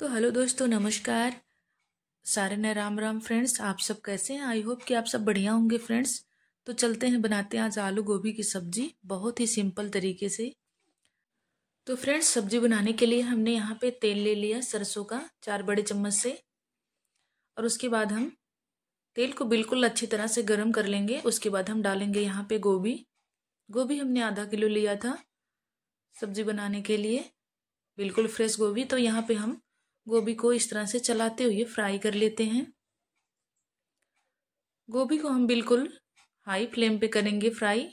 तो हेलो दोस्तों नमस्कार सारे ने राम राम फ्रेंड्स आप सब कैसे हैं आई होप कि आप सब बढ़िया होंगे फ्रेंड्स तो चलते हैं बनाते हैं आज आलू गोभी की सब्जी बहुत ही सिंपल तरीके से तो फ्रेंड्स सब्जी बनाने के लिए हमने यहाँ पे तेल ले लिया सरसों का चार बड़े चम्मच से और उसके बाद हम तेल को बिल्कुल अच्छी तरह से गर्म कर लेंगे उसके बाद हम डालेंगे यहाँ पे गोभी गोभी हमने आधा किलो लिया था सब्जी बनाने के लिए बिल्कुल फ्रेश गोभी तो यहाँ पे हम गोभी को इस तरह से चलाते हुए फ्राई कर लेते हैं गोभी को हम बिल्कुल हाई फ्लेम पे करेंगे फ्राई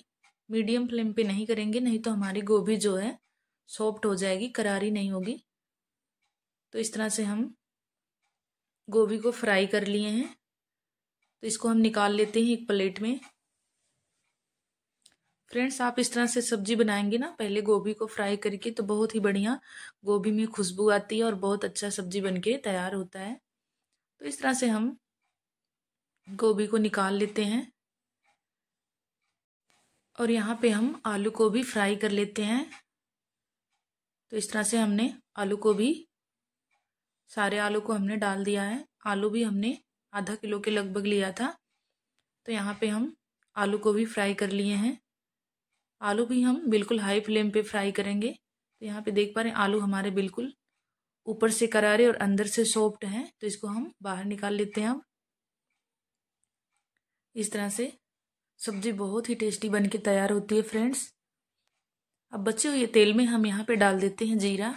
मीडियम फ्लेम पे नहीं करेंगे नहीं तो हमारी गोभी जो है सॉफ्ट हो जाएगी करारी नहीं होगी तो इस तरह से हम गोभी को फ्राई कर लिए हैं तो इसको हम निकाल लेते हैं एक प्लेट में फ्रेंड्स आप इस तरह से सब्जी बनाएंगे ना पहले गोभी को फ्राई करके तो बहुत ही बढ़िया गोभी में खुशबू आती है और बहुत अच्छा सब्जी बनके तैयार होता है तो इस तरह से हम गोभी को निकाल लेते हैं और यहाँ पे हम आलू को भी फ्राई कर लेते हैं तो इस तरह से हमने आलू को भी सारे आलू को हमने डाल दिया है आलू भी हमने आधा किलो के लगभग लिया था तो यहाँ पे हम आलू को भी फ्राई कर लिए हैं आलू भी हम बिल्कुल हाई फ्लेम पे फ्राई करेंगे तो यहाँ पे देख पा रहे हैं आलू हमारे बिल्कुल ऊपर से करारे और अंदर से सॉफ्ट हैं तो इसको हम बाहर निकाल लेते हैं अब इस तरह से सब्जी बहुत ही टेस्टी बन के तैयार होती है फ्रेंड्स अब बचे हुए तेल में हम यहाँ पे डाल देते हैं जीरा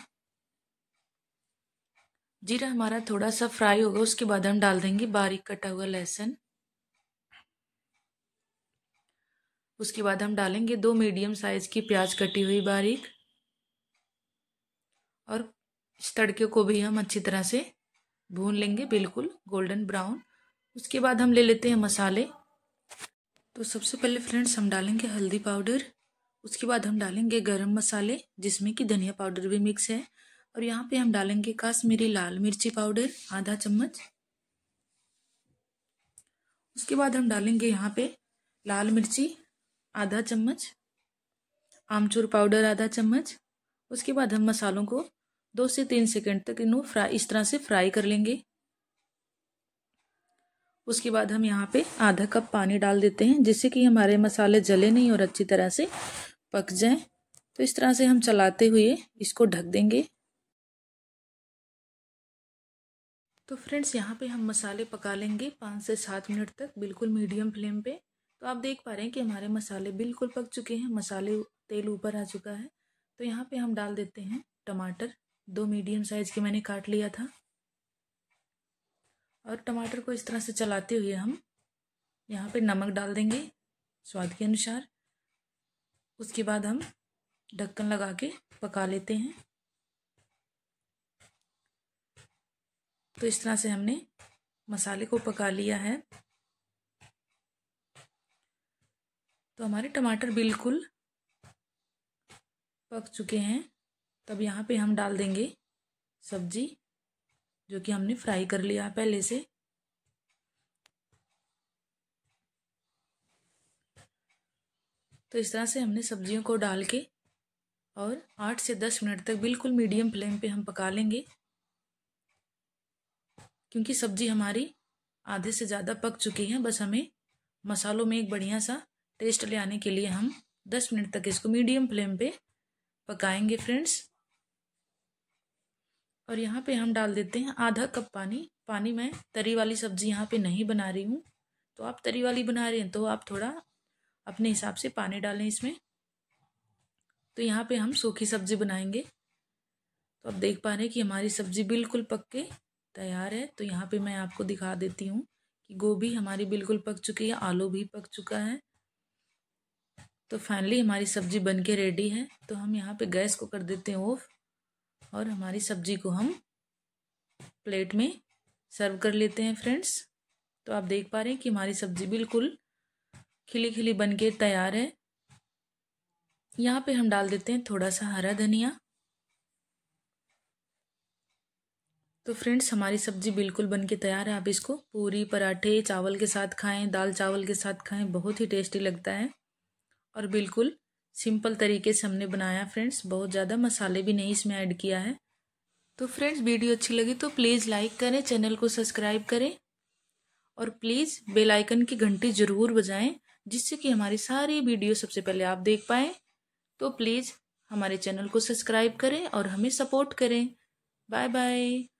जीरा हमारा थोड़ा सा फ्राई होगा उसके बाद हम डाल देंगे बारीक कटा हुआ लहसुन उसके बाद हम डालेंगे दो मीडियम साइज़ की प्याज कटी हुई बारीक और इस तड़के को भी हम अच्छी तरह से भून लेंगे बिल्कुल गोल्डन ब्राउन उसके बाद हम ले लेते हैं मसाले तो सबसे पहले फ्रेंड्स हम डालेंगे हल्दी पाउडर उसके बाद हम डालेंगे गरम मसाले जिसमें कि धनिया पाउडर भी मिक्स है और यहाँ पे हम डालेंगे काश्मीरी लाल मिर्ची पाउडर आधा चम्मच उसके बाद हम डालेंगे यहाँ पे लाल मिर्ची आधा चम्मच आमचूर पाउडर आधा चम्मच उसके बाद हम मसालों को दो से तीन सेकंड तक इन फ्राई इस तरह से फ्राई कर लेंगे उसके बाद हम यहाँ पे आधा कप पानी डाल देते हैं जिससे कि हमारे मसाले जले नहीं और अच्छी तरह से पक जाएं तो इस तरह से हम चलाते हुए इसको ढक देंगे तो फ्रेंड्स यहाँ पे हम मसाले पका लेंगे पाँच से सात मिनट तक बिल्कुल मीडियम फ्लेम पे तो आप देख पा रहे हैं कि हमारे मसाले बिल्कुल पक चुके हैं मसाले तेल ऊपर आ चुका है तो यहाँ पे हम डाल देते हैं टमाटर दो मीडियम साइज के मैंने काट लिया था और टमाटर को इस तरह से चलाते हुए हम यहाँ पे नमक डाल देंगे स्वाद के अनुसार उसके बाद हम ढक्कन लगा के पका लेते हैं तो इस तरह से हमने मसाले को पका लिया है तो हमारे टमाटर बिल्कुल पक चुके हैं तब यहाँ पे हम डाल देंगे सब्जी जो कि हमने फ्राई कर लिया पहले से तो इस तरह से हमने सब्जियों को डाल के और आठ से दस मिनट तक बिल्कुल मीडियम फ्लेम पे हम पका लेंगे क्योंकि सब्जी हमारी आधे से ज़्यादा पक चुकी है बस हमें मसालों में एक बढ़िया सा टेस्ट ले आने के लिए हम दस मिनट तक इसको मीडियम फ्लेम पे पकाएंगे फ्रेंड्स और यहाँ पे हम डाल देते हैं आधा कप पानी पानी मैं तरी वाली सब्जी यहाँ पे नहीं बना रही हूँ तो आप तरी वाली बना रहे हैं तो आप थोड़ा अपने हिसाब से पानी डालें इसमें तो यहाँ पे हम सूखी सब्जी बनाएंगे तो आप देख पा रहे हैं कि हमारी सब्जी बिल्कुल पक के तैयार है तो यहाँ पे मैं आपको दिखा देती हूँ कि गोभी हमारी बिल्कुल पक चुकी है आलू भी पक चुका है तो फाइनली हमारी सब्जी बन के रेडी है तो हम यहाँ पे गैस को कर देते हैं ऑफ और हमारी सब्जी को हम प्लेट में सर्व कर लेते हैं फ्रेंड्स तो आप देख पा रहे हैं कि हमारी सब्जी बिल्कुल खिली खिली बन के तैयार है यहाँ पे हम डाल देते हैं थोड़ा सा हरा धनिया तो फ्रेंड्स हमारी सब्जी बिल्कुल बन के तैयार है आप इसको पूरी पराठे चावल के साथ खाएं दाल चावल के साथ खाएं बहुत ही टेस्टी लगता है और बिल्कुल सिंपल तरीके से हमने बनाया फ्रेंड्स बहुत ज़्यादा मसाले भी नहीं इसमें ऐड किया है तो फ्रेंड्स वीडियो अच्छी लगी तो प्लीज़ लाइक करें चैनल को सब्सक्राइब करें और प्लीज़ बेल आइकन की घंटी ज़रूर बजाएं जिससे कि हमारी सारी वीडियो सबसे पहले आप देख पाएँ तो प्लीज़ हमारे चैनल को सब्सक्राइब करें और हमें सपोर्ट करें बाय बाय